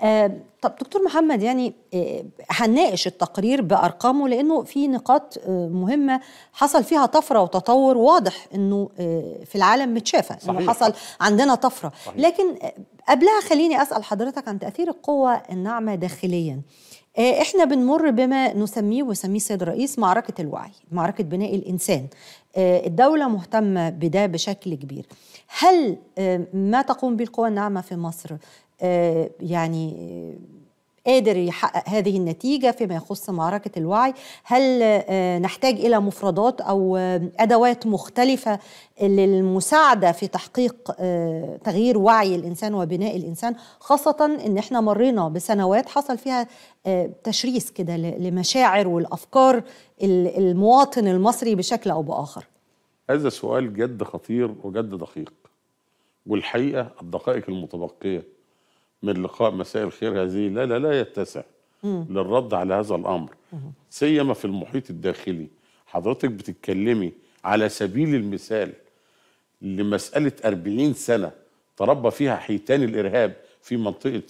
آه، طب دكتور محمد يعني آه، هنناقش التقرير بارقامه لانه في نقاط آه، مهمه حصل فيها طفره وتطور واضح انه في العالم متشافه صحيح. انه حصل عندنا طفره صحيح. لكن قبلها خليني اسال حضرتك عن تاثير القوه الناعمه داخليا احنا بنمر بما نسميه وسميه السيد الرئيس معركه الوعي معركه بناء الانسان الدوله مهتمه بده بشكل كبير هل ما تقوم به القوى الناعمه في مصر آه، يعني آه، قادر يحقق هذه النتيجة فيما يخص معركة الوعي هل آه، نحتاج إلى مفردات أو أدوات مختلفة للمساعدة في تحقيق تغيير وعي الإنسان وبناء الإنسان خاصة إن إحنا مرينا بسنوات حصل فيها تشريس كده لمشاعر والأفكار المواطن المصري بشكل أو بآخر هذا سؤال جد خطير وجد دقيق والحقيقة الدقائق المتبقية من لقاء مساء الخير هذه لا لا لا يتسع مم. للرد على هذا الأمر مم. سيما في المحيط الداخلي حضرتك بتتكلمي على سبيل المثال لمسألة 40 سنة تربى فيها حيتان الإرهاب في منطقة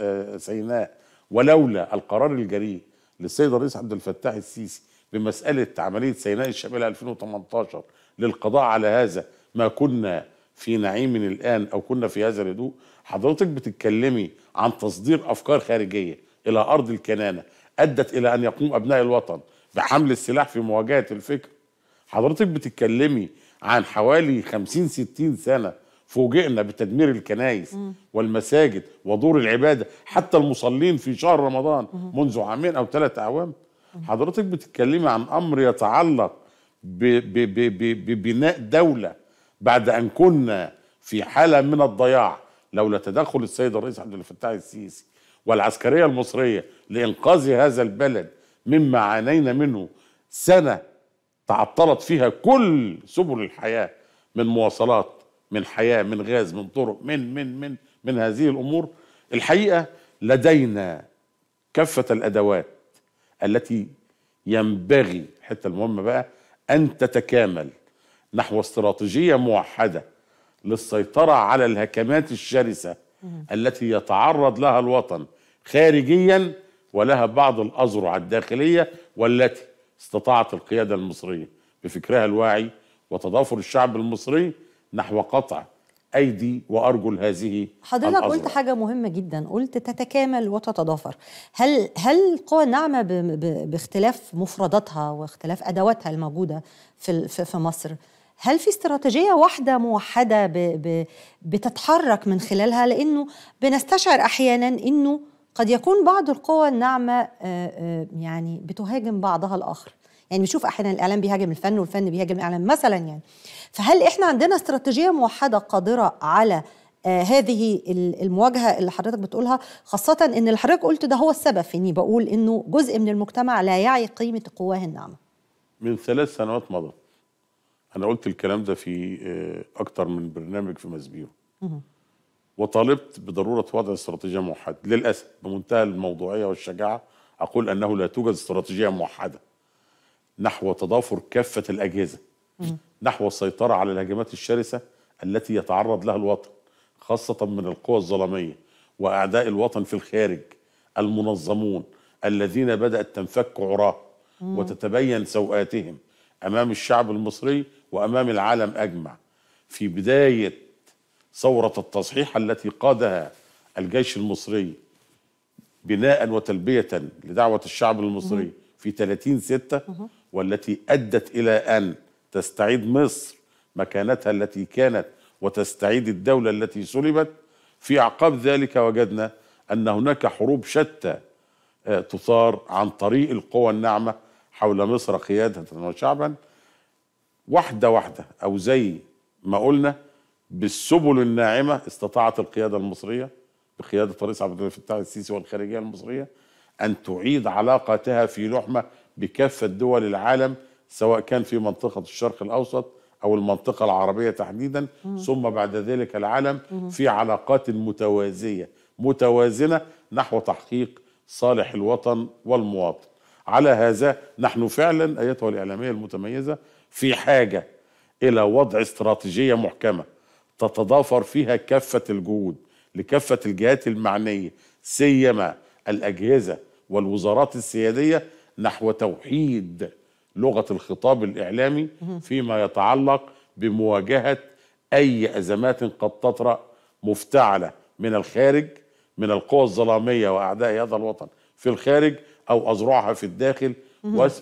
آه، سيناء ولولا القرار الجريء للسيد الرئيس عبد الفتاح السيسي بمسألة عملية سيناء الشمال 2018 للقضاء على هذا ما كنا في نعيم الآن أو كنا في هذا الهدوء حضرتك بتتكلمي عن تصدير أفكار خارجية إلى أرض الكنانة أدت إلى أن يقوم أبناء الوطن بحمل السلاح في مواجهة الفكر حضرتك بتتكلمي عن حوالي 50 60 سنة فوجئنا بتدمير الكنائس والمساجد ودور العبادة حتى المصلين في شهر رمضان منذ عامين أو ثلاث أعوام حضرتك بتتكلمي عن أمر يتعلق ببناء دولة بعد أن كنا في حالة من الضياع لولا تدخل السيد الرئيس عبد الفتاح السيسي والعسكرية المصرية لإنقاذ هذا البلد مما عانينا منه سنة تعطلت فيها كل سبل الحياة من مواصلات من حياة من غاز من طرق من من من من هذه الأمور الحقيقة لدينا كافة الأدوات التي ينبغي الحتة المهمة بقى أن تتكامل نحو استراتيجية موحدة للسيطرة على الهكمات الشرسة التي يتعرض لها الوطن خارجيا ولها بعض الأذرع الداخلية والتي استطاعت القيادة المصرية بفكرها الواعي وتضافر الشعب المصري نحو قطع ايدي وارجل هذه حضرتك قلت حاجه مهمه جدا قلت تتكامل وتتضافر هل هل القوى الناعمه باختلاف مفرداتها واختلاف ادواتها الموجوده في في مصر هل في استراتيجيه واحده موحده ب ب بتتحرك من خلالها لانه بنستشعر احيانا انه قد يكون بعض القوى الناعمه آه، آه، يعني بتهاجم بعضها الاخر يعني بنشوف احيانا الاعلام بيهاجم الفن والفن بيهاجم الاعلام مثلا يعني فهل احنا عندنا استراتيجيه موحده قادره على آه، هذه المواجهه اللي حضرتك بتقولها خاصه ان اللي حضرتك قلت ده هو السبب في اني بقول انه جزء من المجتمع لا يعي قيمه قواه الناعمه من ثلاث سنوات مضت انا قلت الكلام ده في آه، اكتر من برنامج في مزبيو وطالبت بضروره وضع استراتيجيه موحده للاسف بمنتهى الموضوعيه والشجاعه اقول انه لا توجد استراتيجيه موحده نحو تضافر كافه الاجهزه نحو السيطره على الهجمات الشرسه التي يتعرض لها الوطن خاصه من القوى الظلميه واعداء الوطن في الخارج المنظمون الذين بدات تنفك عراه وتتبين سوءاتهم امام الشعب المصري وامام العالم اجمع في بدايه ثوره التصحيح التي قادها الجيش المصري بناء وتلبيه لدعوه الشعب المصري في 30 6 والتي ادت الى ان تستعيد مصر مكانتها التي كانت وتستعيد الدوله التي سلبت في اعقاب ذلك وجدنا ان هناك حروب شتى آه، تثار عن طريق القوى الناعمه حول مصر قياده وشعبا واحده واحده او زي ما قلنا بالسبل الناعمه استطاعت القياده المصريه بقياده الرئيس عبد الفتاح السيسي والخارجيه المصريه ان تعيد علاقتها في لحمه بكافه دول العالم سواء كان في منطقه الشرق الاوسط او المنطقه العربيه تحديدا مم. ثم بعد ذلك العالم مم. في علاقات متوازيه متوازنه نحو تحقيق صالح الوطن والمواطن على هذا نحن فعلا ايتها الاعلاميه المتميزه في حاجه الى وضع استراتيجيه محكمه تتضافر فيها كافه الجهود لكافه الجهات المعنيه سيما الاجهزه والوزارات السياديه نحو توحيد لغه الخطاب الاعلامي فيما يتعلق بمواجهه اي ازمات قد تطرا مفتعله من الخارج من القوى الظلاميه واعداء هذا الوطن في الخارج أو أزرعها في الداخل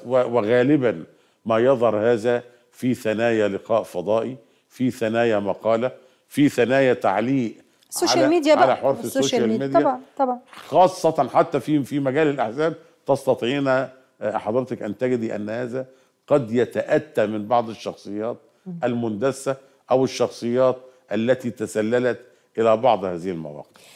وغالبا ما يظهر هذا في ثنايا لقاء فضائي في ثنايا مقالة في ثنايا تعليق السوشيال ميديا بقى على حرف السوشيال ميديا, ميديا طبعا طبعا خاصة حتى في في مجال الأحزاب تستطيعين آه، حضرتك أن تجدي أن هذا قد يتأتى من بعض الشخصيات المندسة أو الشخصيات التي تسللت إلى بعض هذه المواقف